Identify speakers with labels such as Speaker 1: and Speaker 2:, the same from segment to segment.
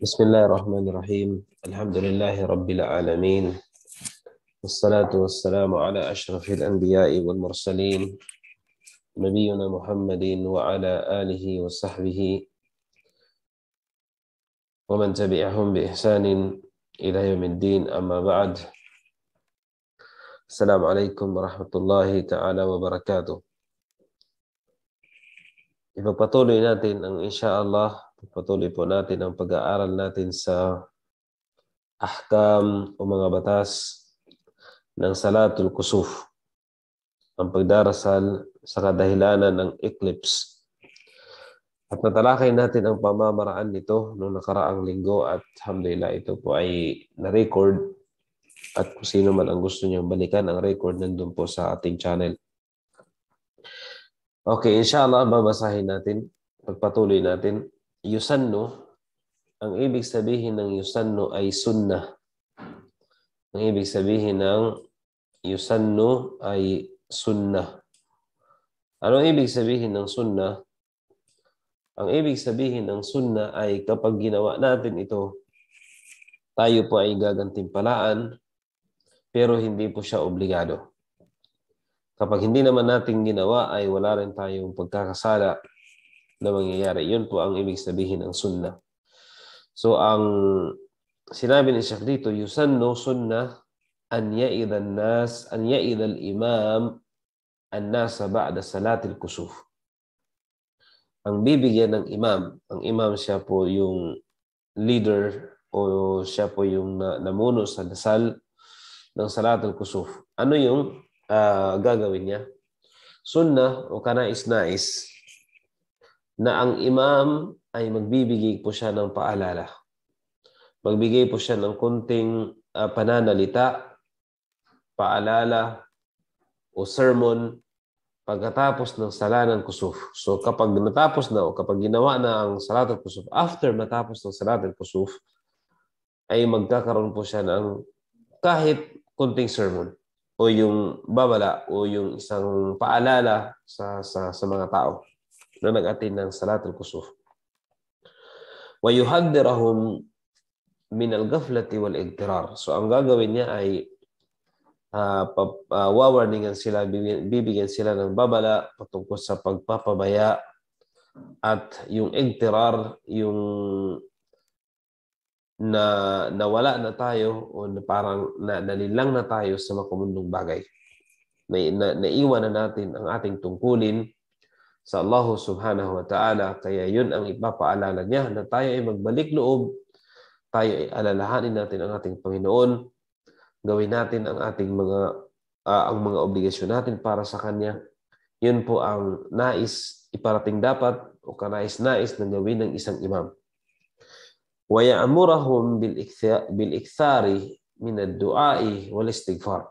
Speaker 1: بسم الله الرحمن الرحيم الحمد لله رب العالمين والصلاة والسلام على أشرف الأنبياء والمرسلين نبينا محمد وعلى آله وصحبه ومن تبعهم بإحسان إلى يوم الدين أما بعد السلام عليكم ورحمة الله تعالى وبركاته إذا natin إن شاء الله Patuloy po natin ang pag-aaral natin sa ahkam o mga batas ng Salatul Kusuf, ang pagdarasal sa kadahilanan ng eclipse. At natalakay natin ang pamamaraan nito noong nakaraang linggo at alhamdulillah ito po ay na-record at kung sino man ang gusto niyang balikan ang record nandun po sa ating channel. Okay, inshallah babasahin natin, pagpatuloy natin yusanno, ang ibig sabihin ng yusanno ay sunnah. Ang ibig sabihin ng yusanno ay sunnah. Ano ang ibig sabihin ng sunnah? Ang ibig sabihin ng sunnah ay kapag ginawa natin ito, tayo po ay gagantimpalaan pero hindi po siya obligado. Kapag hindi naman natin ginawa ay wala rin tayong pagkakasala na mangyayari. Yun po ang ibig sabihin ng sunnah. So ang sinabi ni Sheikh dito, yusanno sunnah an ya'idha nas an ya'idha al-imam an-nas ba'da salat al-kusuf. Ang bibigyan ng imam, ang imam siya po yung leader o siya po yung na, namuno sa dasal ng salat al-kusuf. Ano yung uh, gagawin niya? Sunnah o kanais-nais na ang imam ay magbibigay po siya ng paalala. Magbigay po siya ng kunting uh, pananalita, paalala, o sermon pagkatapos ng salat ng kusuf. So kapag natapos na o kapag ginawa na ang salat ng kusuf, after matapos ng salat ng kusuf, ay magkakaroon po siya ng kahit kunting sermon o yung babala o yung isang paalala sa sa, sa mga tao na nag-attend ng Salatul Kusuf. Wa yuhaddirahum min al-ghaflati wal igtirar. So ang gagawin niya ay uh, pap, ah, wawarningan sila, bibigyan, bibigyan sila ng babala patungkol sa pagpapabaya at yung igtirar, yung na nawala na tayo o na parang na, nalilang na tayo sa makamundong bagay. Na, na, naiwan na natin ang ating tungkulin sa Allah subhanahu wa ta'ala. Kaya yun ang ipapaalala niya na tayo ay magbalik loob, tayo ay alalahanin natin ang ating Panginoon, gawin natin ang ating mga uh, ang mga obligasyon natin para sa Kanya. Yun po ang nais iparating dapat o kanais-nais na gawin ng isang imam. وَيَأْمُرَهُمْ بِالْإِكْثَارِ مِنَ الدُّعَاءِ وَالْإِسْتِغْفَارِ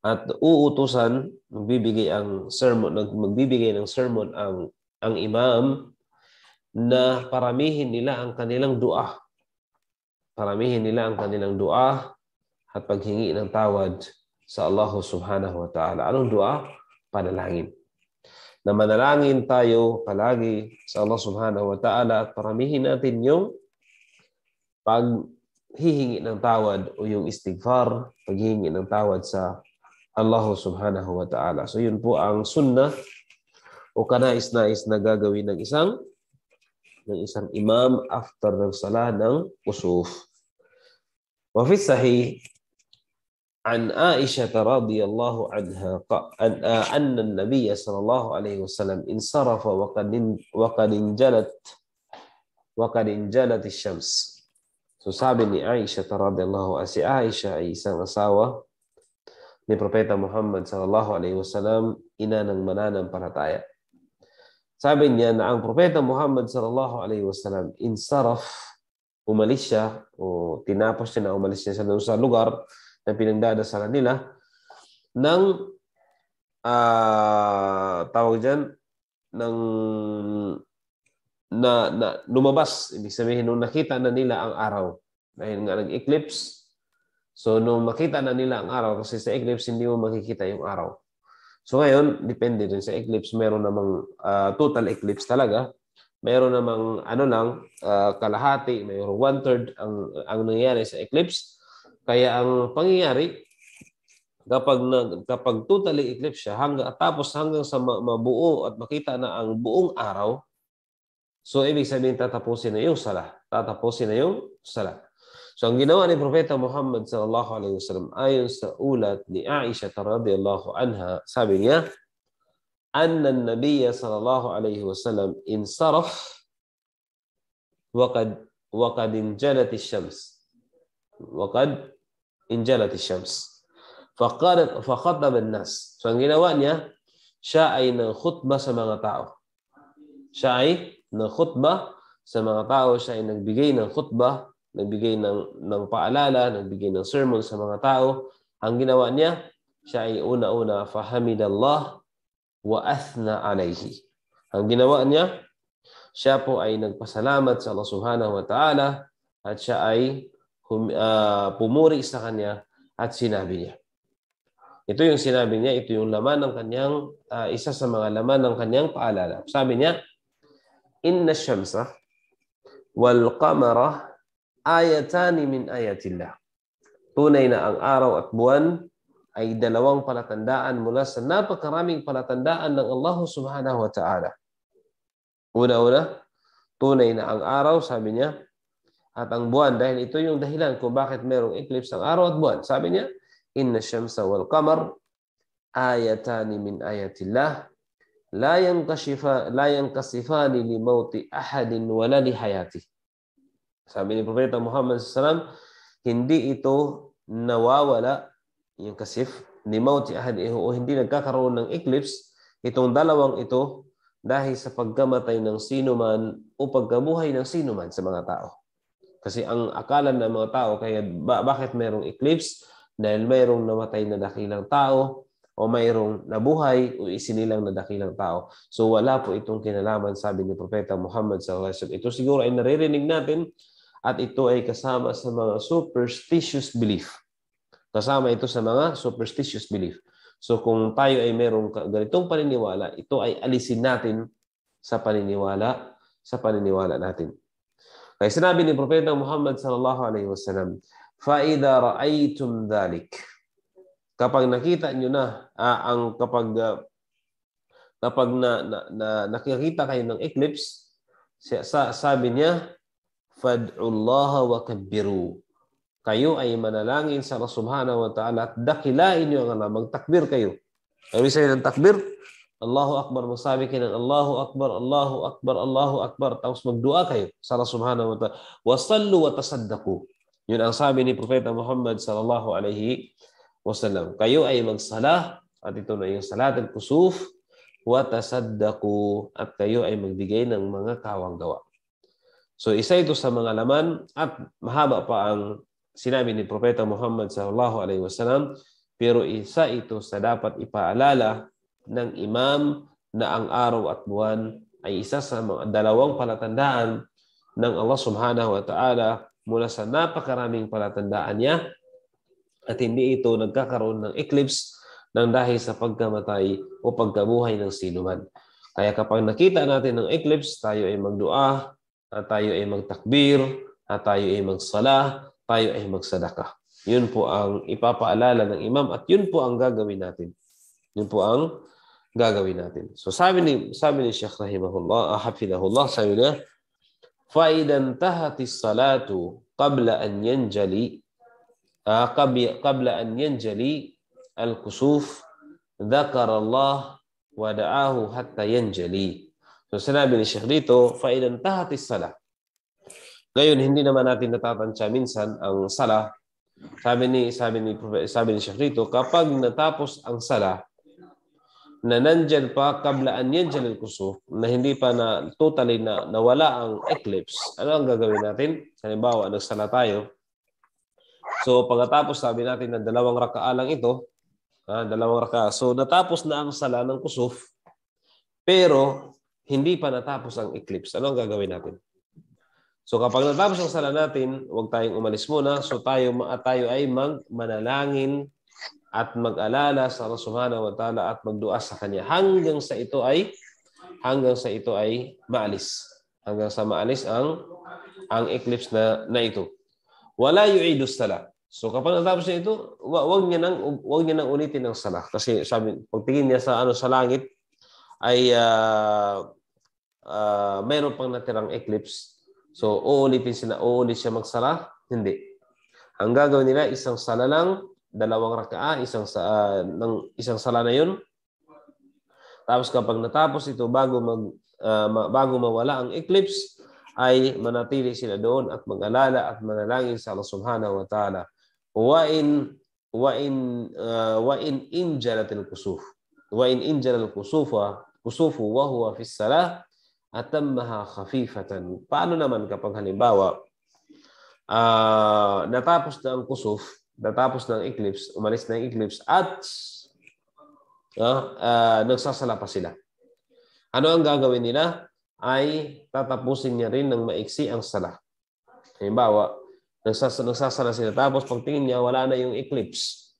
Speaker 1: at uutusan bibigay ang sermon magbibigay ng sermon ang ang imam na paramihin nila ang kanilang dua paramihin nila ang kanilang dua at paghingi ng tawad sa Allah subhanahu wa ta'ala anong dua panalangin na manalangin tayo palagi sa Allah subhanahu wa ta'ala at paramihin natin yung paghihingi ng tawad o yung istighfar, paghihingi ng tawad sa Allah subhanahu wa ta'ala. So yun po ang sunnah o kanais-nais na gagawin ng isang ng isang imam after ng sala ng usuf. Wa fi sahih an Aisha radhiyallahu anha عن عائشة an-nabiy sallallahu أن النبي صلى الله عليه وسلم انصرف وقد وقد انجلت وقد انجلت الشمس. So sabi ni Aisha radhiyallahu anha si Aisha ay isang asawa ni Propeta Muhammad sallallahu alaihi wasallam, ina ng mananampalataya. Sabi niya na ang Propeta Muhammad sallallahu alaihi wasallam insaraf, umalis siya o tinapos niya na umalis niya sa lugar na pinagdadasalan nila ng uh, tawag diyan ng na, na lumabas ibig sabihin nung nakita na nila ang araw dahil nga nag-eclipse So, nung makita na nila ang araw, kasi sa eclipse hindi mo makikita yung araw. So, ngayon, depende din sa eclipse. Meron namang uh, total eclipse talaga. Meron namang ano lang, uh, kalahati, mayroon one-third ang, ang nangyayari sa eclipse. Kaya ang pangyayari, kapag, nag, kapag totally eclipse siya, hanggang, tapos hanggang sa mabuo at makita na ang buong araw, so ibig sabihin tatapusin na yung sala. Tatapusin na yung sala. So ang ginawa ni Propeta Muhammad sallallahu alaihi wasallam ayon sa ulat ni Aisha radhiyallahu anha, sabi niya, "Anna an-nabiy sallallahu alaihi wasallam insaraf وقد وقد انجلت الشمس وقد انجلت الشمس فقالت فخطب الناس. So ang ginawa niya, siya ay nangkhutba sa mga tao. Siya ay nangkhutba sa mga tao, siya ay nagbigay ng khutbah nagbigay ng, ng paalala, nagbigay ng sermon sa mga tao. Ang ginawa niya, siya ay una-una, fahamidallah wa athna alayhi. Ang ginawa niya, siya po ay nagpasalamat sa Allah subhanahu wa ta'ala at siya ay hum, uh, pumuri sa kanya at sinabi niya. Ito yung sinabi niya, ito yung laman ng kanyang, uh, isa sa mga laman ng kanyang paalala. Sabi niya, Inna syamsa wal qamara ayatani min ayatillah. Tunay na ang araw at buwan ay dalawang palatandaan mula sa napakaraming palatandaan ng Allah subhanahu wa ta'ala. Una-una, tunay na ang araw, sabi niya, at ang buwan dahil ito yung dahilan kung bakit merong eclipse ang araw at buwan. Sabi niya, Inna syamsa wal qamar ayatani min ayatillah la yankashifa la yankasifani li mauti ahadin wala li hayati. Sabi ni Propeta Muhammad SAW, hindi ito nawawala, yung kasif, ni mauti ahad o hindi nagkakaroon ng eclipse, itong dalawang ito dahil sa pagkamatay ng sino man o pagkabuhay ng sino man sa mga tao. Kasi ang akala ng mga tao, kaya ba, bakit mayroong eclipse? Dahil mayroong namatay na dakilang tao o mayroong nabuhay o isinilang na dakilang tao. So wala po itong kinalaman, sabi ni Propeta Muhammad SAW. Ito siguro ay naririnig natin at ito ay kasama sa mga superstitious belief. Kasama ito sa mga superstitious belief. So kung tayo ay merong ganitong paniniwala, ito ay alisin natin sa paniniwala sa paniniwala natin. Kaya sinabi ni Propeta Muhammad sallallahu alaihi wasallam, "Fa idza ra'aytum dhalik." Kapag nakita niyo na ah, ang kapag ah, kapag na, na, na nakikita kayo ng eclipse, sabi niya, fad'ullaha wa kabbiru. Kayo ay manalangin sa Allah subhanahu wa ta'ala at dakilain niyo ang Allah. Magtakbir kayo. Ang isa ng takbir, Allahu Akbar, magsabi kayo ng Allahu Akbar, Allahu Akbar, Allahu Akbar, tapos magdua kayo sa Allah subhanahu wa ta'ala. Wasallu wa tasaddaku. Yun ang sabi ni Propeta Muhammad sallallahu alaihi wasallam. Kayo ay magsalah at ito na yung salat al-kusuf wa tasaddaku at kayo ay magbigay ng mga kawang gawa. So isa ito sa mga laman at mahaba pa ang sinabi ni Propeta Muhammad sallallahu alaihi wasallam pero isa ito sa dapat ipaalala ng imam na ang araw at buwan ay isa sa mga dalawang palatandaan ng Allah subhanahu wa ta'ala mula sa napakaraming palatandaan niya at hindi ito nagkakaroon ng eclipse ng dahil sa pagkamatay o pagkabuhay ng sino man. Kaya kapag nakita natin ng eclipse, tayo ay magdua at tayo ay magtakbir, at tayo ay magsala, tayo ay magsadaka. Yun po ang ipapaalala ng imam at yun po ang gagawin natin. Yun po ang gagawin natin. So sabi ni sabi ni Sheikh rahimahullah, ah, hafidahullah, sabi niya, fa idan tahati salatu qabla an yanjali uh, qabla an yanjali al-kusuf ذكر الله ودعاه حتى ينجلي So sinabi ni Sheikh dito, fa'inan tahat is Ngayon, hindi naman natin natatansya minsan ang sala. Sabi ni sabi ni sabi ni Sheikh dito, kapag natapos ang sala, na nandyan pa kabla an yanjan al kusuf na hindi pa na totally na nawala ang eclipse ano ang gagawin natin halimbawa nagsala tayo so pagkatapos sabi natin na dalawang rakaa lang ito ha, ah, dalawang raka. so natapos na ang sala ng kusuf pero hindi pa natapos ang eclipse, ano ang gagawin natin? So kapag natapos ang sala natin, huwag tayong umalis muna. So tayo, tayo ay magmanalangin at mag-alala sa Allah Subhanahu wa Ta'ala at magdua sa Kanya hanggang sa ito ay hanggang sa ito ay maalis. Hanggang sa maalis ang ang eclipse na, na ito. Wala yu'idu sala. So kapag natapos na ito, wag niya nang wag niya nang ulitin ang sala kasi sabi pagtingin niya sa ano sa langit ay uh, uh, meron pang natirang eclipse. So, uulitin sila, uulit siya magsala? Hindi. Ang gagawin nila, isang sala lang, dalawang rakaa, isang, sa, uh, ng, isang sala na yun. Tapos kapag natapos ito, bago, mag, uh, bago mawala ang eclipse, ay manatili sila doon at mag-alala at manalangin sa Allah subhanahu wa ta'ala. Wa in, wa in, uh, wa in injalatil kusuf. Wa in injalal kusufa kusufu wa huwa fi salah atammaha khafifatan. Paano naman kapag halimbawa, uh, natapos na ang kusuf, natapos na ang eclipse, umalis na ang eclipse, at uh, uh, nagsasala pa sila. Ano ang gagawin nila? Ay tatapusin niya rin ng maiksi ang sala. Halimbawa, nagsas nagsasala sila. Tapos pagtingin niya, wala na yung eclipse.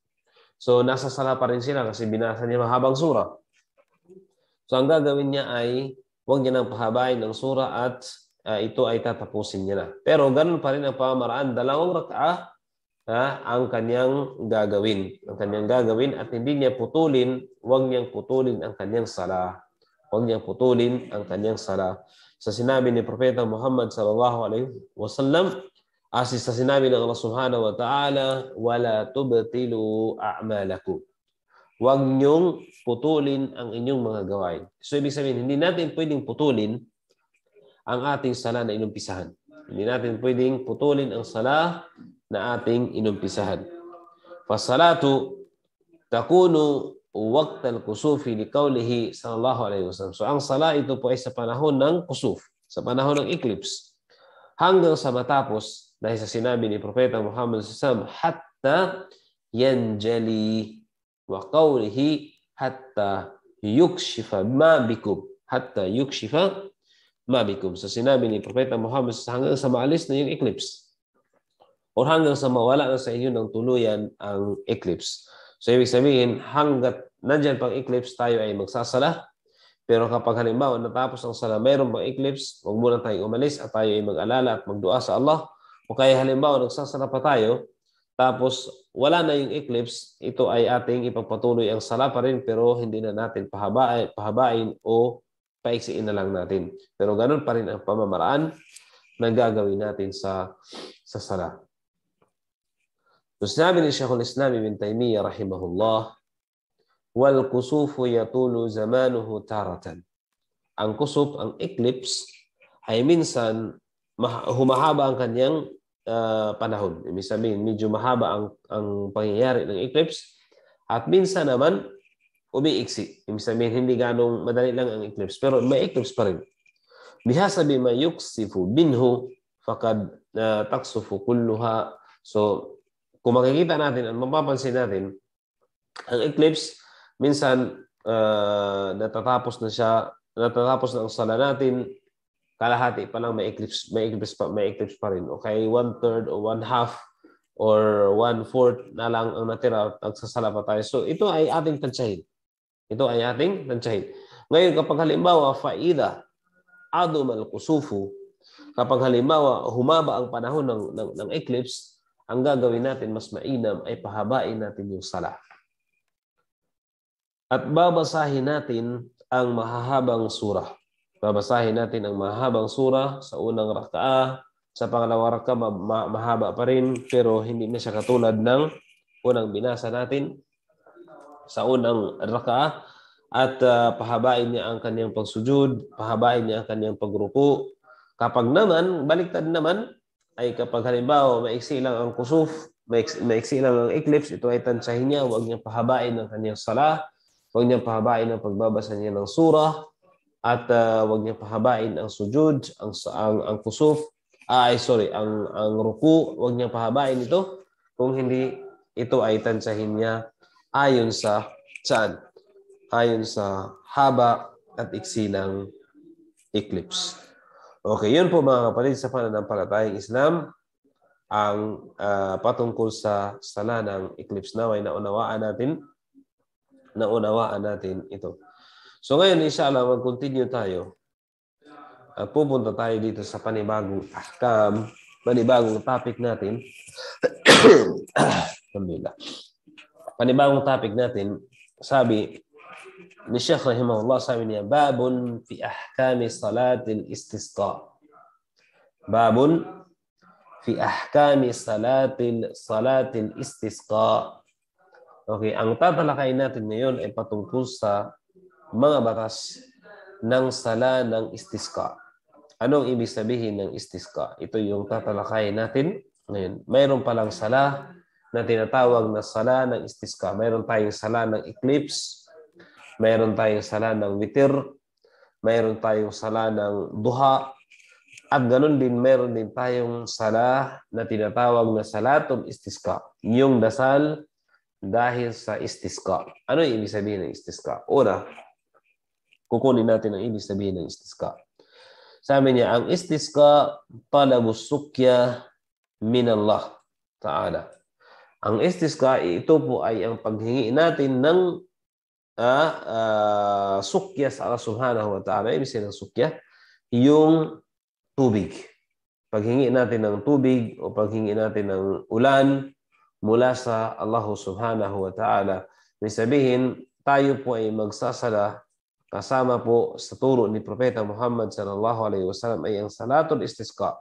Speaker 1: So nasa sala pa rin sila kasi binasa niya mahabang sura. So ang gagawin niya ay huwag niya nang pahabain ng sura at uh, ito ay tatapusin niya na. Pero ganun pa rin ang pamamaraan. Dalawang rak'ah ha, ang kanyang gagawin. Ang kanyang gagawin at hindi niya putulin, huwag niyang putulin ang kanyang sala. Huwag niyang putulin ang kanyang sala. Sa sinabi ni Propeta Muhammad sallallahu alaihi wasallam, asis sa sinabi ng Allah subhanahu wa ta'ala, wala tubtilu a'malakum. Huwag niyong putulin ang inyong mga gawain. So, ibig sabihin, hindi natin pwedeng putulin ang ating sala na inumpisahan. Hindi natin pwedeng putulin ang sala na ating inumpisahan. Fasalatu takunu waqt al-kusufi li qawlihi sallallahu alaihi wasallam. So ang sala ito po ay sa panahon ng kusuf, sa panahon ng eclipse. Hanggang sa matapos dahil sa sinabi ni Propeta Muhammad sallallahu hatta yanjali wa qawlihi hatta yukshifa ma bikum. Hatta yukshifa ma bikum. So sinabi ni Propeta Muhammad sa hanggang sa maalis na yung eclipse. O hanggang sa mawala na sa inyo ng tuluyan ang eclipse. So ibig sabihin, hanggat nandyan pang eclipse, tayo ay magsasala. Pero kapag halimbawa natapos ang sala, mayroon pang eclipse, huwag muna tayong umalis at tayo ay mag-alala at magdua sa Allah. O kaya halimbawa nagsasala pa tayo, tapos wala na yung eclipse, ito ay ating ipagpatuloy ang sala pa rin pero hindi na natin pahabain, pahabain o paiksiin na lang natin. Pero ganun pa rin ang pamamaraan na gagawin natin sa sa sala. So sinabi ni al Islam Ibn Taymiyyah rahimahullah, wal kusufu yatulu zamanuhu taratan. Ang kusuf, ang eclipse, ay minsan humahaba ang kanyang Ah, panahon. Ibig sabihin, medyo mahaba ang, ang pangyayari ng eclipse. At minsan naman, umiiksi. Ibig sabihin, hindi ganong madali lang ang eclipse. Pero may eclipse pa rin. Bihasabi ma yuksifu binhu fakad uh, ah, taksufu kulluha. So, kung makikita natin, at mapapansin natin, ang eclipse, minsan uh, natatapos na siya, natatapos na ang sala natin, kalahati pa lang may eclipse, may eclipse pa, may eclipse pa rin. Okay, one third or one half or one fourth na lang ang natira at nagsasala tayo. So ito ay ating tansyahin. Ito ay ating tansyahin. Ngayon kapag halimbawa faida adum al kusufu kapag halimbawa humaba ang panahon ng, ng, ng eclipse, ang gagawin natin mas mainam ay pahabain natin yung sala. At babasahin natin ang mahahabang surah. Babasahin natin ang mahabang sura sa unang raka'a. Sa pangalawang raka, ma- mahaba pa rin pero hindi na siya katulad ng unang binasa natin sa unang raka'a. At uh, pahabain niya ang kanyang pagsujud, pahabain niya ang kanyang pagrupo. Kapag naman, baliktad naman, ay kapag halimbawa maiksi lang ang kusuf, maiksi, maiksi lang ang eclipse, ito ay tansyahin niya, huwag niyang pahabain ang kanyang sala, huwag niyang pahabain ang pagbabasa niya ng surah, at uh, ah, wag niya pahabain ang sujud, ang ang, ang kusuf, ay sorry, ang ang ruku, wag niya pahabain ito kung hindi ito ay tansahin niya ayon sa saan? Ayon sa haba at iksi ng eclipse. Okay, yun po mga kapatid sa pananampalatayang Islam ang uh, patungkol sa sala ng eclipse na may naunawaan natin na unawaan natin ito. So ngayon, inshallah, mag-continue tayo. Uh, ah, pupunta tayo dito sa panibagong ahkam, panibagong topic natin. Alhamdulillah. panibagong topic natin, sabi ni Sheikh Rahimahullah, sabi niya, Babun fi ahkami salatil istisqa. Babun fi ahkami salatil salatil istisqa. Okay, ang tatalakayin natin ngayon ay patungkol sa mga bakas ng sala ng istiska. Anong ibig sabihin ng istiska? Ito yung tatalakay natin ngayon. Mayroon palang sala na tinatawag na sala ng istiska. Mayroon tayong sala ng eclipse. Mayroon tayong sala ng witir. Mayroon tayong sala ng duha. At ganun din, mayroon din tayong sala na tinatawag na salatong istiska. Yung dasal dahil sa istiska. Ano yung ibig sabihin ng istiska? Una, Kukunin natin ang ibig sabihin ng istiska. Sabi niya, ang istiska talabus sukya minallah Ta'ala. Ang istiska, ito po ay ang paghingi natin ng uh, uh, sukya sa Allah Subhanahu wa Ta'ala. Ibig sabihin ng sukya, yung tubig. Paghingi natin ng tubig o paghingi natin ng ulan mula sa Allah Subhanahu wa Ta'ala. May sabihin, tayo po ay magsasala kasama po sa turo ni Propeta Muhammad sallallahu alaihi wasallam ay ang salatul istisqa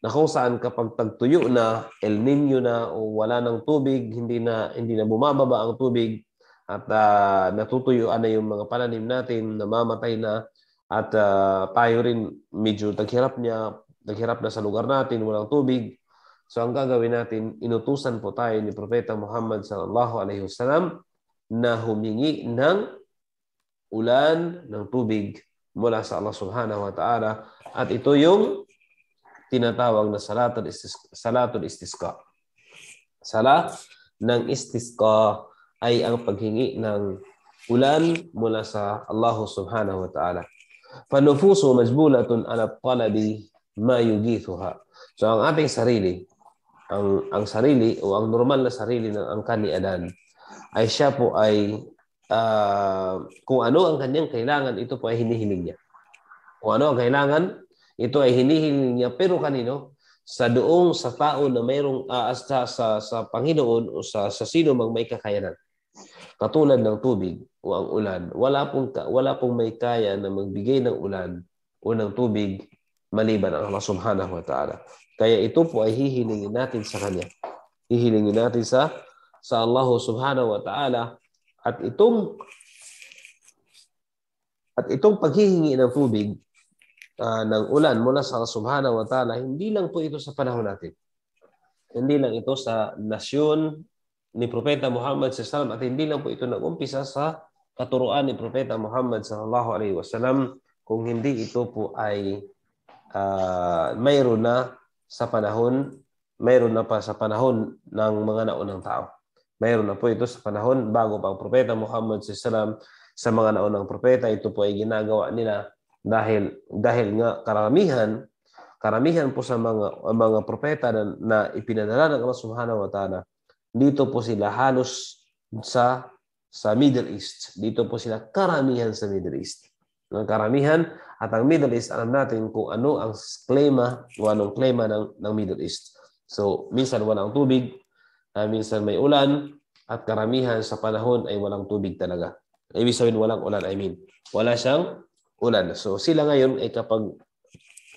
Speaker 1: na kung saan kapag tagtuyo na, El Nino na o wala nang tubig, hindi na hindi na bumababa ang tubig at uh, natutuyuan na yung mga pananim natin, namamatay na at uh, tayo rin medyo naghirap niya, naghirap na sa lugar natin, walang tubig. So ang gagawin natin, inutusan po tayo ni Propeta Muhammad sallallahu alaihi wasallam na humingi ng ulan ng tubig mula sa Allah Subhanahu wa Ta'ala at ito yung tinatawag na salatul istisqa. Salatul istisqa. Sala ng istisqa ay ang paghingi ng ulan mula sa Allah Subhanahu wa Ta'ala. Panufuso majbulatun ala talabi ma yugithuha. So ang ating sarili, ang ang sarili o ang normal na sarili ng ang kaniadan ay siya po ay uh, kung ano ang kanyang kailangan, ito po ay hinihiling niya. Kung ano ang kailangan, ito ay hinihiling niya. Pero kanino? Sa doong sa tao na mayroong uh, sa, sa, sa Panginoon o sa, sa sino mang may kakayanan. Katulad ng tubig o ang ulan, wala pong, wala pong may kaya na magbigay ng ulan o ng tubig maliban ang Allah subhanahu wa ta'ala. Kaya ito po ay hihilingin natin sa Kanya. Hihilingin natin sa sa Allah subhanahu wa ta'ala at itong at itong paghihingi ng tubig uh, ng ulan mula sa Subhanahu wa Ta'ala, hindi lang po ito sa panahon natin. Hindi lang ito sa nasyon ni Propeta Muhammad sallallahu at hindi lang po ito nag-umpisa sa katuruan ni Propeta Muhammad sallallahu alaihi wasallam kung hindi ito po ay uh, mayroon na sa panahon mayroon na pa sa panahon ng mga naunang tao. Mayroon na po ito sa panahon bago pang propeta Muhammad sallam sa mga naunang propeta. Ito po ay ginagawa nila dahil dahil nga karamihan karamihan po sa mga mga propeta na, na ipinadala ng Allah Subhanahu wa Ta'ala dito po sila halos sa sa Middle East. Dito po sila karamihan sa Middle East. Ng karamihan at ang Middle East alam natin kung ano ang klema o anong klema ng ng Middle East. So minsan walang tubig, Ah, minsan may ulan, at karamihan sa panahon ay walang tubig talaga. Ibig sabihin walang ulan, I mean. Wala siyang ulan. So sila ngayon ay kapag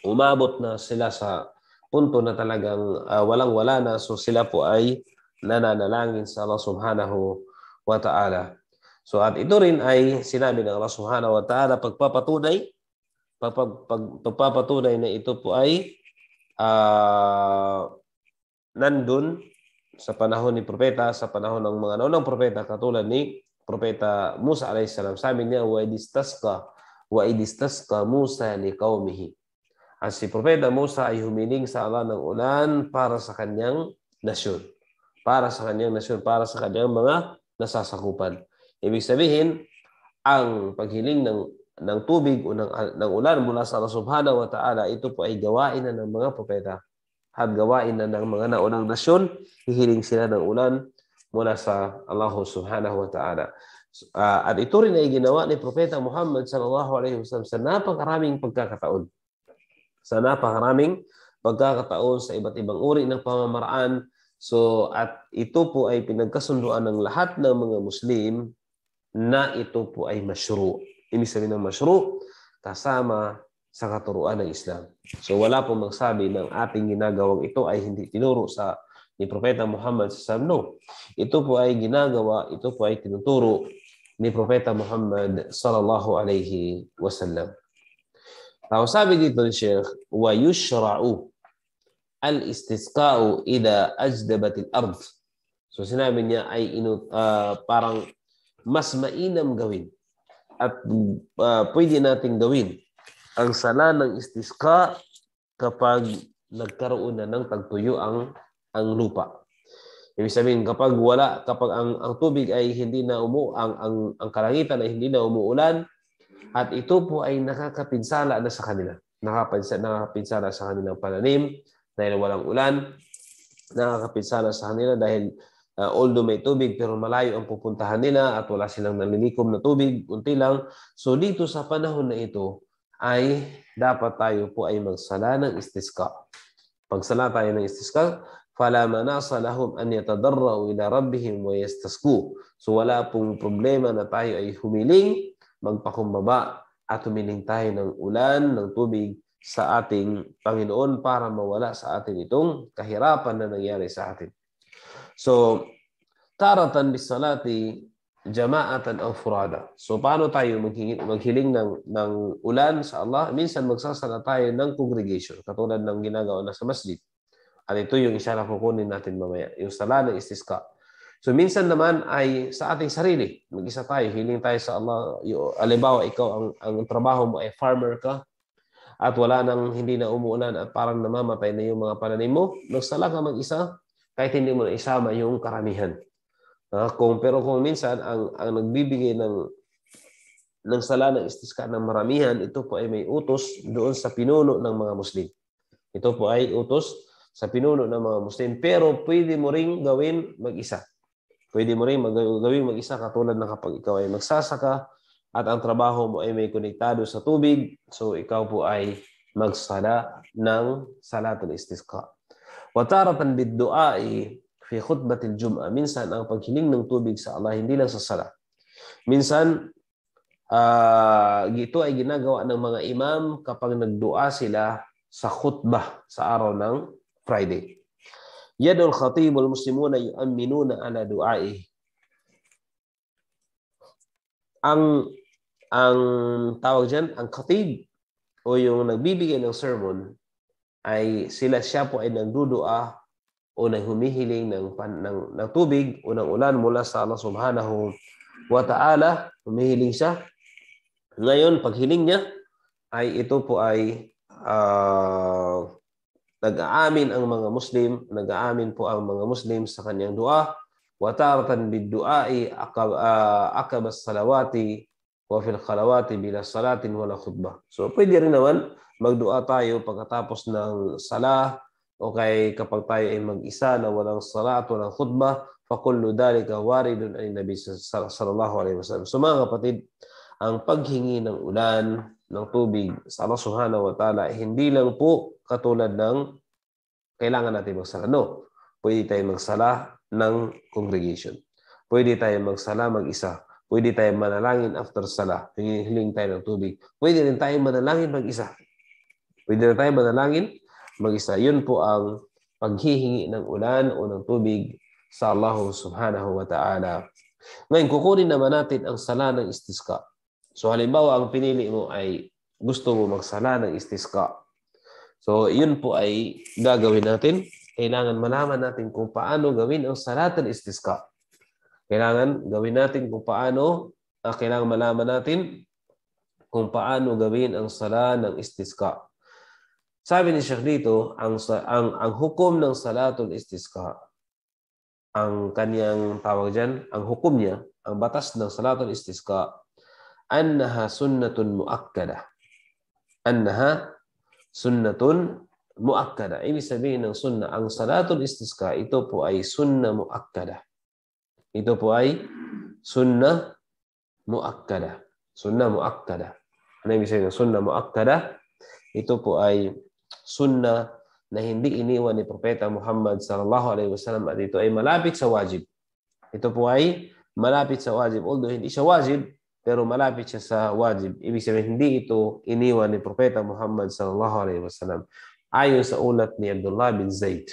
Speaker 1: umabot na sila sa punto na talagang uh, walang-wala na, so sila po ay nananalangin sa Allah subhanahu wa ta'ala. So at ito rin ay sinabi ng Allah subhanahu wa ta'ala pagpapatunay, pag, pag, pagpapatunay na ito po ay uh, nandun sa panahon ni propeta, sa panahon ng mga naunang propeta katulad ni propeta Musa alayhis salam. Sabi niya, "Wa idistasqa wa idistasqa Musa li qaumihi." At si propeta Musa ay humiling sa Allah ng ulan para sa kanyang nasyon. Para sa kanyang nasyon, para sa kanyang mga nasasakupan. Ibig sabihin, ang paghiling ng ng tubig o ng, ng ulan mula sa Allah Subhanahu wa Ta'ala, ito po ay gawain na ng mga propeta gawain na ng mga naunang nasyon, hihiling sila ng ulan mula sa Allah subhanahu wa ta'ala. Uh, at ito rin ay ginawa ni Propeta Muhammad sallallahu alaihi wasallam sa napakaraming pagkakataon. Sa napakaraming pagkakataon sa iba't ibang uri ng pamamaraan. So at ito po ay pinagkasunduan ng lahat ng mga Muslim na ito po ay mashru. Ibig sabihin ng masyru, kasama sa katuruan ng Islam. So wala pong magsabi ng ating ginagawang ito ay hindi tinuro sa ni Propeta Muhammad sa No. Ito po ay ginagawa, ito po ay tinuturo ni Propeta Muhammad sallallahu alaihi wasallam. Tapos sabi dito ni Sheikh, wa yushra'u al-istisqa'u ida ajdabat al-ard. So sinabi niya ay inu, uh, parang mas mainam gawin at uh, pwede nating gawin ang sala ng istiska kapag nagkaroon na ng tagtuyo ang ang lupa. Ibig sabihin kapag wala kapag ang ang tubig ay hindi na umu ang ang ang kalangitan ay hindi na umuulan at ito po ay nakakapinsala na sa kanila. Nakapinsala, nakapinsala sa kanilang pananim dahil walang ulan. Nakakapinsala sa kanila dahil uh, although may tubig pero malayo ang pupuntahan nila at wala silang nalilikom na tubig, unti lang. So dito sa panahon na ito, ay dapat tayo po ay magsala ng istisqa. Pagsala tayo ng istisqa, fala manasa lahum an yatadarra'u ila rabbihim wa yastasku. So wala pong problema na tayo ay humiling, magpakumbaba at humiling tayo ng ulan, ng tubig sa ating Panginoon para mawala sa atin itong kahirapan na nangyari sa atin. So, taratan bisalati at aw furada. So paano tayo maghiling, ng ng ulan sa Allah? Minsan magsasala tayo ng congregation katulad ng ginagawa na sa masjid. At ito yung isa na kukunin natin mamaya, yung sala ng istisqa. So minsan naman ay sa ating sarili, mag-isa tayo, hiling tayo sa Allah. Alibawa, ikaw ang, ang trabaho mo ay farmer ka at wala nang hindi na umuulan at parang namamatay na yung mga pananim mo, nagsala ka mag-isa kahit hindi mo na isama yung karamihan. Uh, kung, pero kung minsan, ang, ang nagbibigay ng ng sala ng istiska ng maramihan, ito po ay may utos doon sa pinuno ng mga Muslim. Ito po ay utos sa pinuno ng mga Muslim. Pero pwede mo ring gawin mag-isa. Pwede mo ring mag gawin mag-isa katulad na kapag ikaw ay magsasaka at ang trabaho mo ay may konektado sa tubig, so ikaw po ay magsala ng salatul istisqa. Wataratan bid-du'a'i fi khutbatil Jum'ah. Minsan, ang paghiling ng tubig sa Allah, hindi lang sa salat. Minsan, uh, ito ay ginagawa ng mga imam kapag nagdua sila sa khutbah sa araw ng Friday. Yadul khatibul muslimuna yu'minuna ala du'ai. Ang ang tawag diyan, ang khatib o yung nagbibigay ng sermon ay sila siya po ay nagdudua o nang humihiling ng, pan, ng, ng tubig o ulan mula sa Allah subhanahu wa ta'ala, humihiling siya. Ngayon, paghiling niya, ay ito po ay uh, nag-aamin ang mga Muslim, nag-aamin po ang mga Muslim sa kanyang dua, wataratan bid-duai akab, uh, ah, akab salawati wa fil khalawati bila salatin wala khutbah. So pwede rin naman magdua tayo pagkatapos ng salah Okay, kapag tayo ay mag-isa na walang salat, walang khutbah, fakullu dalika waridun ay Nabi sallallahu alaihi wasallam. So mga kapatid, ang paghingi ng ulan, ng tubig sa Allah subhanahu wa ta'ala, hindi lang po katulad ng kailangan natin magsala. No, pwede tayong magsala ng congregation. Pwede tayong magsala mag-isa. Pwede tayong manalangin after sala. Hiling tayo ng tubig. Pwede rin tayong manalangin mag-isa. Pwede rin tayong manalangin mag-isa. Yun po ang paghihingi ng ulan o ng tubig sa Allah subhanahu wa ta'ala. Ngayon, kukunin naman natin ang sala ng istiska. So halimbawa, ang pinili mo ay gusto mo magsala ng istiska. So yun po ay gagawin natin. Kailangan malaman natin kung paano gawin ang salat ng istiska. Kailangan gawin natin kung paano, uh, kailangan malaman natin kung paano gawin ang sala ng istiska. Sabi ni Sheikh dito, ang, ang, ang hukom ng salatul istisqa, ang kaniyang tawag dyan, ang hukom niya, ang batas ng salatul istisqa, annaha sunnatun muakkada. Annaha sunnatun muakkada. Ibig sabihin ng sunna, ang salatul istisqa, ito po ay sunna muakkada. Ito po ay sunna muakkada. Sunna muakkada. Ano ibig sabihin ng sunna muakkada? Ito po ay sunnah na hindi iniwan ni Propeta Muhammad sallallahu alaihi wasallam at ito ay malapit sa wajib. Ito po ay malapit sa wajib. Although hindi siya wajib, pero malapit siya sa wajib. Ibig sabihin, hindi ito iniwan ni Propeta Muhammad sallallahu alaihi wasallam. Ayon sa ulat ni Abdullah bin Zaid.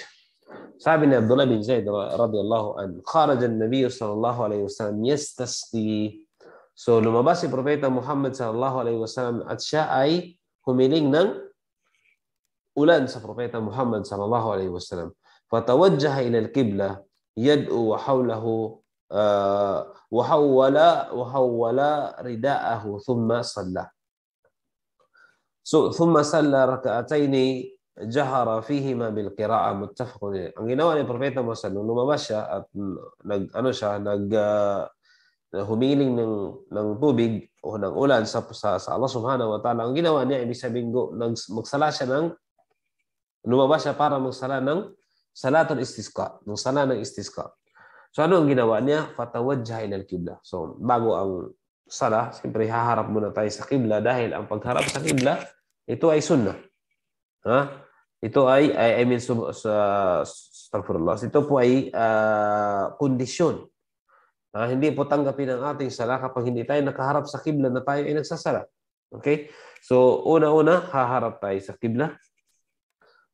Speaker 1: Sabi ni Abdullah bin Zaid radiyallahu an, kharaja an-nabiy sallallahu alaihi wasallam yastasqi. So lumabas si Propeta Muhammad sallallahu alaihi wasallam at siya ay humiling ng ulan sa propeta Muhammad sallallahu alaihi wasallam. Fatawajjaha ila al-qibla yad'u wa hawlahu uh, wa hawwala wa hawwala rida'ahu thumma salla. So thumma salla rak'atayn jahara fihima bil qira'a muttafaqun Ang ginawa ni propeta Muhammad sallallahu lumabas at nag ano siya nag uh, humiling ng ng tubig o ng ulan sa sa, sa Allah subhanahu wa ta'ala. Ang ginawa niya ibig sabihin go, nag, magsala siya ng Lumabas siya para magsala ng salatul istisqa, ng sala ng istisqa. So ano ang ginawa niya? Fatawajjaha ila al-qibla. So bago ang sala, siyempre haharap muna tayo sa qibla dahil ang pagharap sa qibla, ito ay sunnah. Ha? Ito ay, I mean, sa, astagfirullah, ito po ay uh, kondisyon. Uh, hindi po tanggapin ang ating sala kapag hindi tayo nakaharap sa kibla na tayo ay nagsasala. Okay? So, una-una, haharap tayo sa kibla.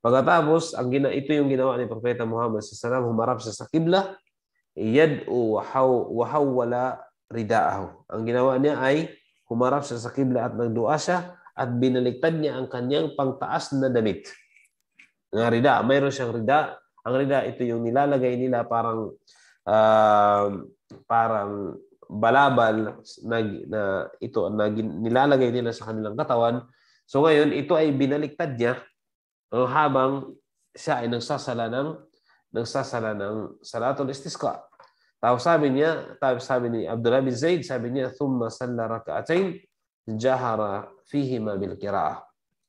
Speaker 1: Pagkatapos, ang gina, ito yung ginawa ni Propeta Muhammad SAW, humarap siya sa kibla, yad'u wahawwala ridaahu. Ang ginawa niya ay humarap siya sa kibla at nagdua siya at binaliktad niya ang kanyang pangtaas na damit. Ang rida, mayroon siyang rida. Ang rida, ito yung nilalagay nila parang uh, parang balabal na, na ito na nilalagay nila sa kanilang katawan. So ngayon, ito ay binaliktad niya o habang siya ay nagsasala ng nagsasala ng salatul istisqa. Tapos sabi niya, tapos sabi ni Abdullah bin Zaid, sabi niya, thumma salla raka'atain jahara fihima bil qira'ah.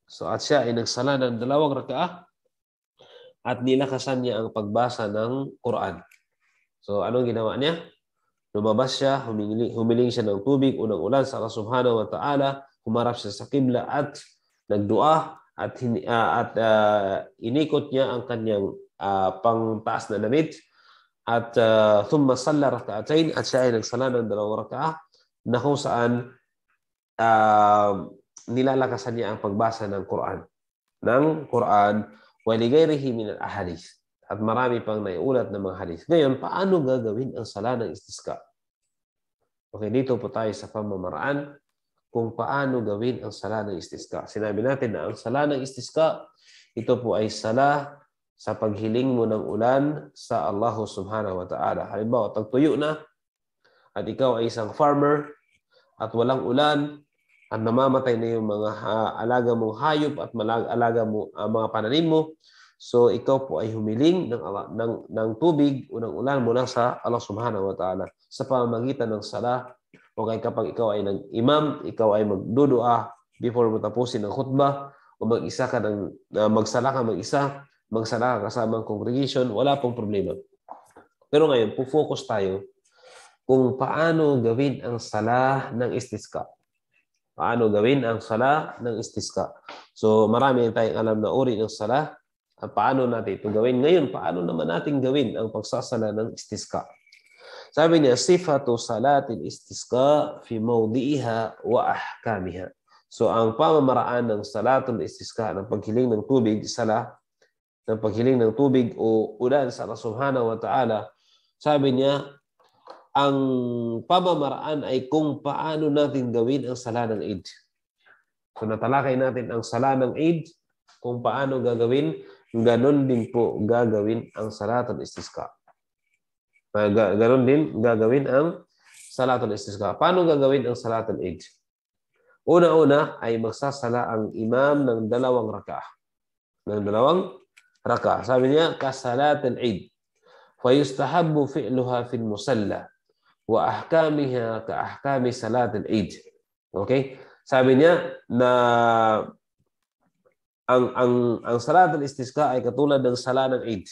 Speaker 1: So at siya ay nagsala ng dalawang raka'ah at nilakasan niya ang pagbasa ng Quran. So anong ginawa niya? Lumabas siya, humiling, humiling siya ng tubig, unang ulan, saka subhanahu wa ta'ala, humarap siya sa kibla at nagdua at, uh, at uh, inikot niya ang kanyang uh, pangtaas na damit at uh, thumma salla rak'atain at siya ay nagsala ng dalawang rak'ah na kung saan uh, nilalakasan niya ang pagbasa ng Quran ng Quran waligayrihi min al-ahadith at marami pang naiulat ng mga hadith. Ngayon, paano gagawin ang sala ng istisqa? Okay, dito po tayo sa pamamaraan kung paano gawin ang sala ng istisqa. Sinabi natin na ang sala ng istisqa, ito po ay sala sa paghiling mo ng ulan sa Allah subhanahu wa ta'ala. Halimbawa, tagtuyo na at ikaw ay isang farmer at walang ulan, at namamatay na yung mga ha, ah, alaga mong hayop at malag, alaga mo uh, mga pananim mo. So ikaw po ay humiling ng ng ng tubig o ng ulan mula sa Allah Subhanahu wa Ta'ala sa pamamagitan ng sala o kaya kapag ikaw ay nag-imam, ikaw ay magdudua before mo tapusin ang khutbah, o mag-isa ka ng, uh, magsala ka mag-isa, magsala ka kasama ang congregation, wala pong problema. Pero ngayon, po-focus tayo kung paano gawin ang sala ng istiska. Paano gawin ang sala ng istiska. So marami tayong alam na uri ng sala. Paano natin ito gawin? Ngayon, paano naman natin gawin ang pagsasala ng istiska? Sabi niya, sifatu salatil istisqa fi mawdiha wa ahkamiha. So ang pamamaraan ng salatul istisqa ng paghiling ng tubig, sala ng paghiling ng tubig o ulan sa Allah Subhanahu wa Ta'ala, sabi niya, ang pamamaraan ay kung paano natin gawin ang sala ng Eid. So natalakay natin ang sala ng Eid, kung paano gagawin, ganon din po gagawin ang salat at istisqa. Ah, Ganon din gagawin ang salatul istisqa. Paano gagawin ang salatul id? Una-una ay magsasala ang imam ng dalawang rakah. Ng dalawang rakah. Sabi niya, kasalatul id. fil musalla wa المصلى ka ahkami salatul id. okay sabi niya na ang ang ang salat al istisqa ay katulad ng sala ng Eid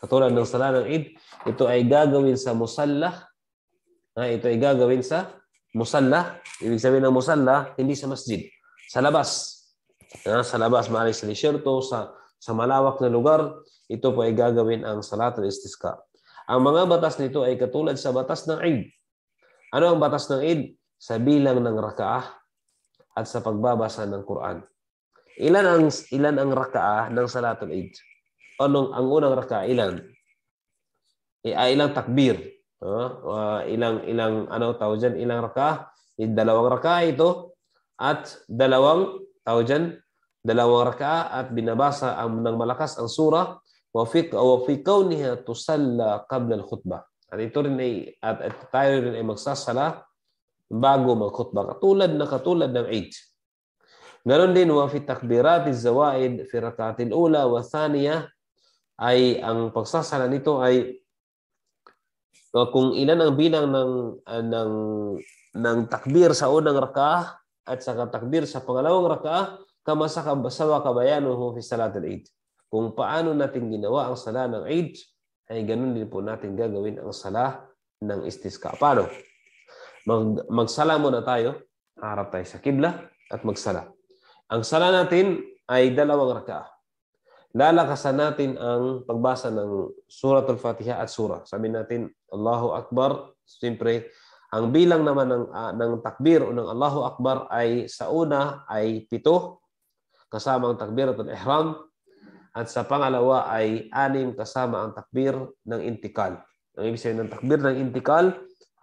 Speaker 1: Katulad ng sala ng Eid, ito ay gagawin sa musallah. Ha, ito ay gagawin sa musallah. Ibig sabihin ng musallah, hindi sa masjid. Sa labas. Ha, sa labas, maaari sa disyerto, sa, sa malawak na lugar, ito po ay gagawin ang salat al istisqa. Ang mga batas nito ay katulad sa batas ng Eid. Ano ang batas ng Eid? Sa bilang ng rakaah at sa pagbabasa ng Quran. Ilan ang ilan ang rakaah ng salat Salatul Eid? anong ang unang raka ilan? E, eh, ay ah, ilang takbir. Uh, ilang ilang ano tawjan ilang raka? E, dalawang raka ito at dalawang tawjan dalawang raka at binabasa ang ng malakas ang sura wa fi wa fi kauniha tusalla qabla al-khutbah. At ito rin ay at, at tayo rin ay magsasala bago magkhutbah katulad na katulad ng Eid. Ganon din wa fi takbiratiz zawaid fi rakatil ula wa thaniya ay ang pagsasala nito ay kung ilan ang bilang ng uh, ng ng takbir sa unang rakaah at sa takbir sa pangalawang rakaah kama sa kabasawa kabayanuhu fi salat al-Eid. Kung paano natin ginawa ang sala ng Eid ay ganun din po natin gagawin ang sala ng istisqa. Paano? Mag, magsala muna tayo. Harap tayo sa kibla at magsala. Ang sala natin ay dalawang rakaah lalakasan natin ang pagbasa ng Surat Al-Fatiha at Surah. Sabi natin, Allahu Akbar. Siyempre, ang bilang naman ng, uh, ng takbir o ng Allahu Akbar ay sa una ay pito, kasama ang takbir takbiratul ihram, at sa pangalawa ay anim kasama ang takbir ng intikal. Ang ibig sabihin ng takbir ng intikal,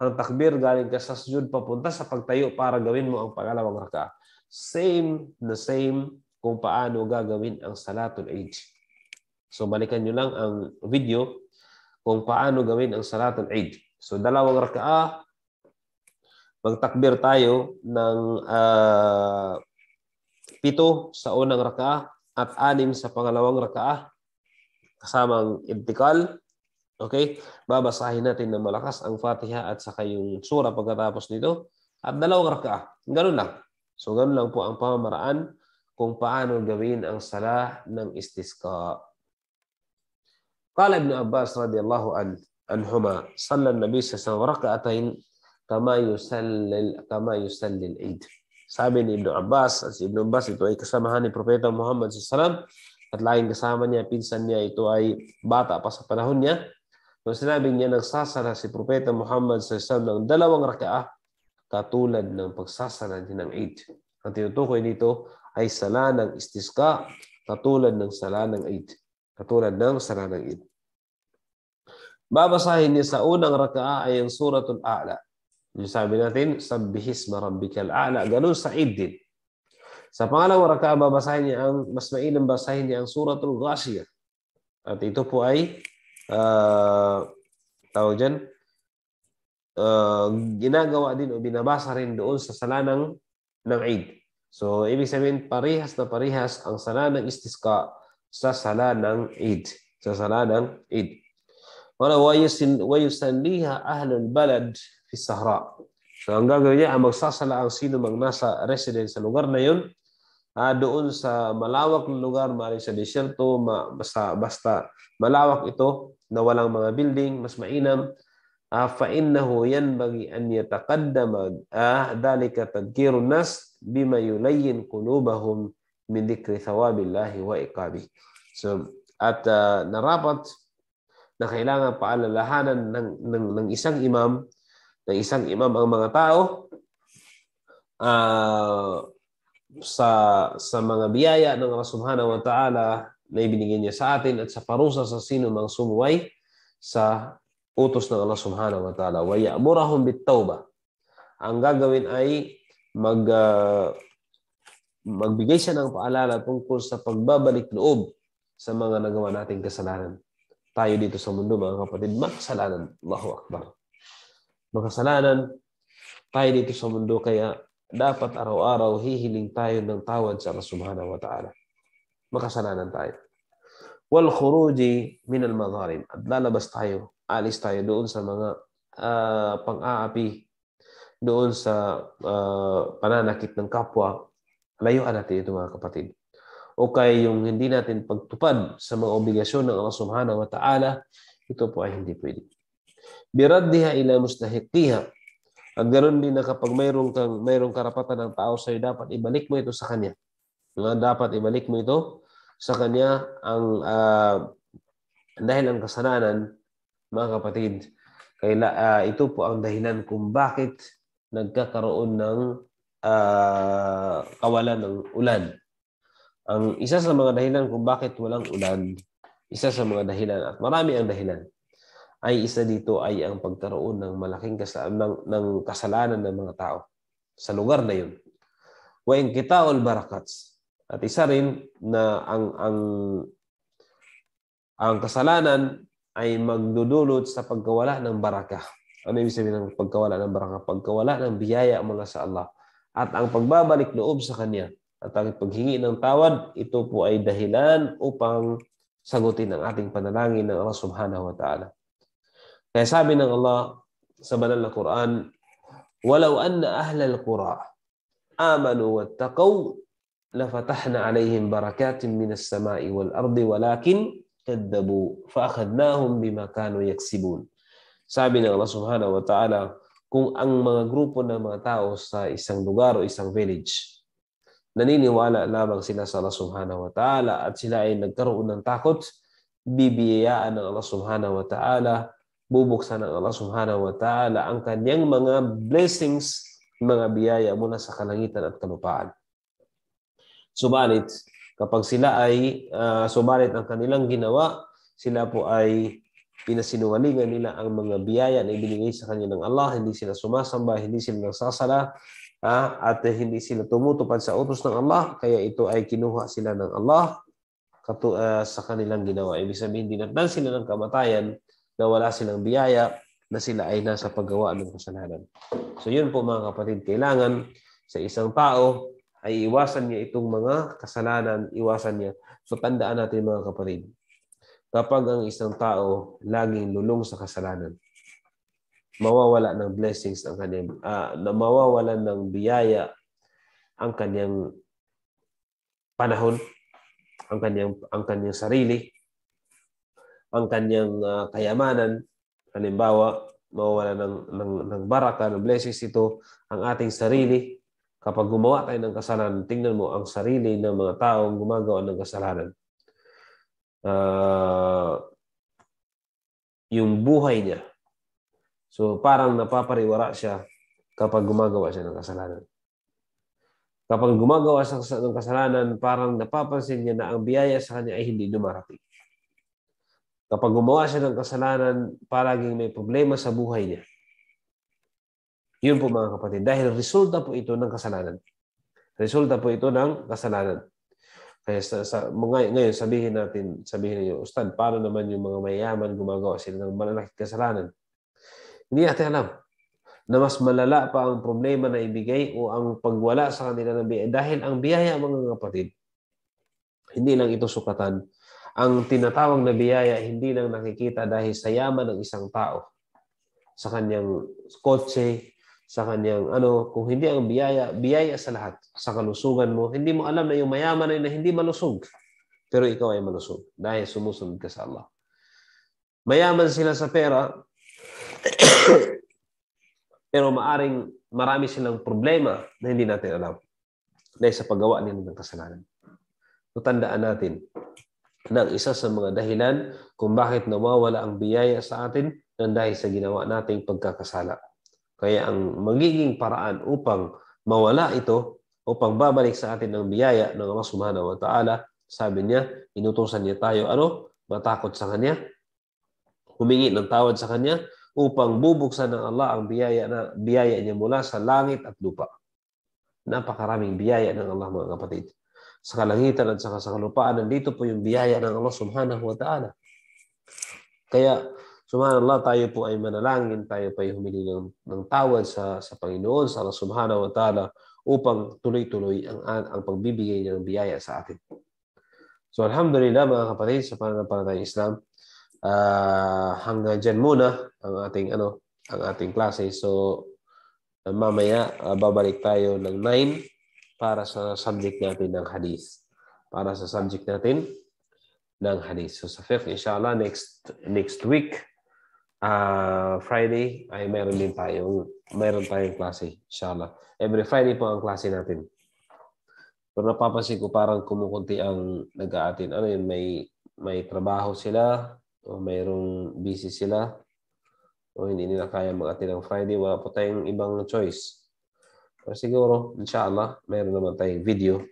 Speaker 1: ang takbir galing ka sa sujud papunta sa pagtayo para gawin mo ang pangalawang raka. Same the same kung paano gagawin ang Salatul Eid. So balikan nyo lang ang video kung paano gawin ang Salatul Eid. So dalawang raka'a, magtakbir tayo ng uh, pito sa unang raka'a at anim sa pangalawang raka'a kasamang intikal. Okay? Babasahin natin ng malakas ang Fatiha at saka yung sura pagkatapos nito. At dalawang raka'a. Ganun lang. So ganun lang po ang pamamaraan kung paano gawin ang salah ng istisqa. Qala Ibn Abbas radiyallahu an, anhuma, salla nabi sa sa raka'atain kama yusallil kama yusallil Eid. Sabi ni Ibn Abbas, at si Ibn Abbas ito ay kasamahan ni Propeta Muhammad sallallahu alaihi wasallam at lain kasama niya, pinsan niya, ito ay bata pa sa panahon niya. Nung sinabi niya, nagsasara si Propeta Muhammad sallallahu alaihi wasallam ng dalawang rakaah katulad ng pagsasara niya ng Eid. Ang tinutukoy nito ay sala ng istisqa katulad ng sala ng Eid. Katulad ng sala ng Eid. Babasahin niya sa unang raka'a ay ang suratul a'la. Yung sabi natin, Sabbihisma Rabbikal A'la. Ganun sa Eid din. Sa pangalawang raka'a, babasahin niya ang, mas mainam basahin niya ang suratul ghasiyah. At ito po ay uh, tawag dyan, uh, ginagawa din o binabasa rin doon sa sala ng, ng Eid. So, ibig sabihin, parehas na parehas ang sala ng istiska sa sala ng Eid. Sa sala ng Eid. Wala wayusanliha ahlul balad fi sahra. So, ang gagawin niya, ang magsasala ang sino mang nasa resident sa lugar na yun, uh, doon sa malawak na lugar, maaaring sa desierto, ma, basta, basta malawak ito na walang mga building, mas mainam, uh, فإنه ينبغي an yataqaddama uh, ah, dalika tadkirun nas bima yulayyin qulubahum min dhikri thawabillahi wa iqabi. So, at uh, narapat na kailangan paalalahanan ng, ng, ng isang imam, ng isang imam ang mga tao uh, sa sa mga biyaya ng Allah Subhanahu wa Ta'ala na ibinigay niya sa atin at sa parusa sa sino mang sumuway sa utos ng Allah Subhanahu wa Ta'ala. Wa ya'muruhum bit-tauba. Ang gagawin ay mag uh, magbigay siya ng paalala tungkol sa pagbabalik loob sa mga nagawa nating kasalanan. Tayo dito sa mundo mga kapatid, makasalanan. Allahu Akbar. Makasalanan tayo dito sa mundo kaya dapat araw-araw hihiling tayo ng tawad sa Allah Subhanahu wa Ta'ala. Makasalanan tayo. Wal khuruji min al madhalim. At lalabas tayo, alis tayo doon sa mga uh, pang-aapi doon sa uh, pananakit ng kapwa, layuan natin ito mga kapatid. O kaya yung hindi natin pagtupad sa mga obligasyon ng Allah subhanahu wa ta'ala, ito po ay hindi pwede. Biraddiha ila mustahiqiha. Ang ganoon din na kapag mayroong, kang, mayroong karapatan ng tao sa'yo, dapat ibalik mo ito sa kanya. Nga Dapat ibalik mo ito sa kanya ang uh, dahil ang kasalanan, mga kapatid, kaila, uh, ah, ito po ang dahilan kung bakit nagkakaroon ng uh, kawalan ng ulan. Ang isa sa mga dahilan kung bakit walang ulan, isa sa mga dahilan at marami ang dahilan, ay isa dito ay ang pagkaroon ng malaking kasalanan, ng, ng kasalanan ng mga tao sa lugar na yun. Wa kita all barakats. At isa rin na ang ang ang kasalanan ay magdudulot sa pagkawala ng barakah. Ano ibig sabihin ng pagkawala ng baraka? Pagkawala ng biyaya mula sa Allah. At ang pagbabalik loob sa Kanya at ang paghingi ng tawad, ito po ay dahilan upang sagutin ang ating panalangin ng Allah subhanahu wa ta'ala. Kaya sabi ng Allah sa banal na Quran, Walau وَلَوْ أَنَّ أَهْلَ الْقُرَى آمَنُوا وَاتَّقَوْا alayhim barakatin minas samai wal ardi walakin كَذَّبُوا فَأَخَذْنَاهُمْ بِمَا كَانُوا yaksibun. Sabi ng Allah Subhanahu wa Ta'ala, kung ang mga grupo ng mga tao sa isang lugar o isang village, naniniwala lamang sila sa Allah Subhanahu wa Ta'ala at sila ay nagkaroon ng takot, bibiyayaan ng Allah Subhanahu wa Ta'ala, bubuksan ng Allah Subhanahu wa Ta'ala ang kanyang mga blessings, mga biyaya mula sa kalangitan at kalupaan. Subalit, kapag sila ay, uh, subalit ang kanilang ginawa, sila po ay pinasinungalingan nila ang mga biyaya na ibinigay sa kanya ng Allah, hindi sila sumasamba, hindi sila nagsasala, ha? at hindi sila tumutupad sa utos ng Allah, kaya ito ay kinuha sila ng Allah katu uh, sa kanilang ginawa. Ibig sabihin, dinagdan sila ng kamatayan na wala silang biyaya, na sila ay nasa paggawa ng kasalanan. So yun po mga kapatid, kailangan sa isang tao ay iwasan niya itong mga kasalanan, iwasan niya. So tandaan natin mga kapatid, kapag ang isang tao laging lulong sa kasalanan, mawawala ng blessings ang kanyang, ah, na mawawala ng biyaya ang kanyang panahon, ang kanyang ang kanyang sarili, ang kanyang uh, kayamanan, halimbawa, mawawala ng ng ng baraka, ng blessings ito ang ating sarili kapag gumawa tayo ng kasalanan. Tingnan mo ang sarili ng mga taong gumagawa ng kasalanan uh, yung buhay niya. So parang napapariwara siya kapag gumagawa siya ng kasalanan. Kapag gumagawa siya ng kasalanan, parang napapansin niya na ang biyaya sa kanya ay hindi dumarating. Kapag gumawa siya ng kasalanan, palaging may problema sa buhay niya. Yun po mga kapatid. Dahil resulta po ito ng kasalanan. Resulta po ito ng kasalanan. Kaya sa, sa mga, ngayon sabihin natin, sabihin niyo, Ustad, paano naman yung mga mayaman gumagawa sila ng malalaking kasalanan? Hindi natin alam na mas malala pa ang problema na ibigay o ang pagwala sa kanila ng biyaya. Dahil ang biyaya, mga kapatid, hindi lang ito sukatan. Ang tinatawag na biyaya, hindi lang nakikita dahil sa yaman ng isang tao. Sa kanyang kotse, sa kanyang ano, kung hindi ang biyaya, biyaya sa lahat, sa kalusugan mo, hindi mo alam na yung mayaman ay na hindi malusog. Pero ikaw ay malusog dahil sumusunod ka sa Allah. Mayaman sila sa pera, pero maaring marami silang problema na hindi natin alam dahil sa paggawa nila ng kasalanan. So tandaan natin na ang isa sa mga dahilan kung bakit nawawala ang biyaya sa atin ng dahil sa ginawa nating pagkakasala. Kaya ang magiging paraan upang mawala ito, upang babalik sa atin ng biyaya ng Allah Subhanahu wa Ta'ala, sabi niya, inutusan niya tayo, ano? Matakot sa Kanya, humingi ng tawad sa Kanya, upang bubuksan ng Allah ang biyaya, na, biyaya niya mula sa langit at lupa. Napakaraming biyaya ng Allah mga kapatid. Sa kalangitan at saka sa kasakalupaan, nandito po yung biyaya ng Allah Subhanahu wa Ta'ala. Kaya Subhanallah, tayo po ay manalangin, tayo po ay humingi ng, ng tawad sa, sa Panginoon, sa Allah subhanahu wa ta'ala, upang tuloy-tuloy ang, ang pagbibigay niya ng biyaya sa atin. So alhamdulillah mga kapatid sa pananampalatayang Islam, uh, hanggang dyan muna ang ating ano ang ating klase. So mamaya uh, babalik tayo ng 9 para sa subject natin ng hadith. Para sa subject natin ng hadith. So sa 5 inshallah next next week uh, Friday ay meron din tayong meron tayong klase, inshallah. Every Friday po ang klase natin. Pero napapansin ko parang kumukunti ang nag-aatin. Ano yun, may, may trabaho sila o mayroong busy sila o hindi nila kaya mag-atin ng Friday. Wala po tayong ibang choice. Pero siguro, inshallah, meron naman tayong video.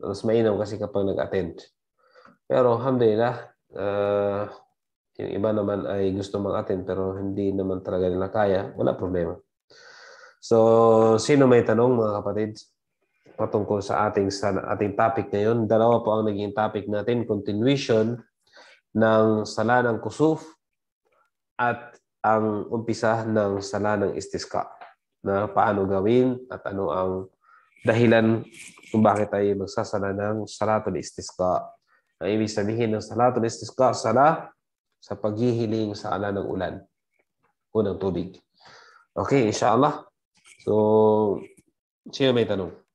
Speaker 1: Mas mainam kasi kapag nag-attend. Pero alhamdulillah, uh, yung iba naman ay gusto mang attend pero hindi naman talaga nila kaya, wala problema. So, sino may tanong mga kapatid patungkol sa ating sa ating topic ngayon? Dalawa po ang naging topic natin, continuation ng sala ng kusuf at ang umpisa ng sala ng istiska na paano gawin at ano ang dahilan kung bakit tayo magsasala ng salatul istisqa. Ang ibig sabihin ng salatul istisqa, sala sa paghihiling sa ala ng ulan o ng tubig. Okay, inshallah. So, sino may tanong?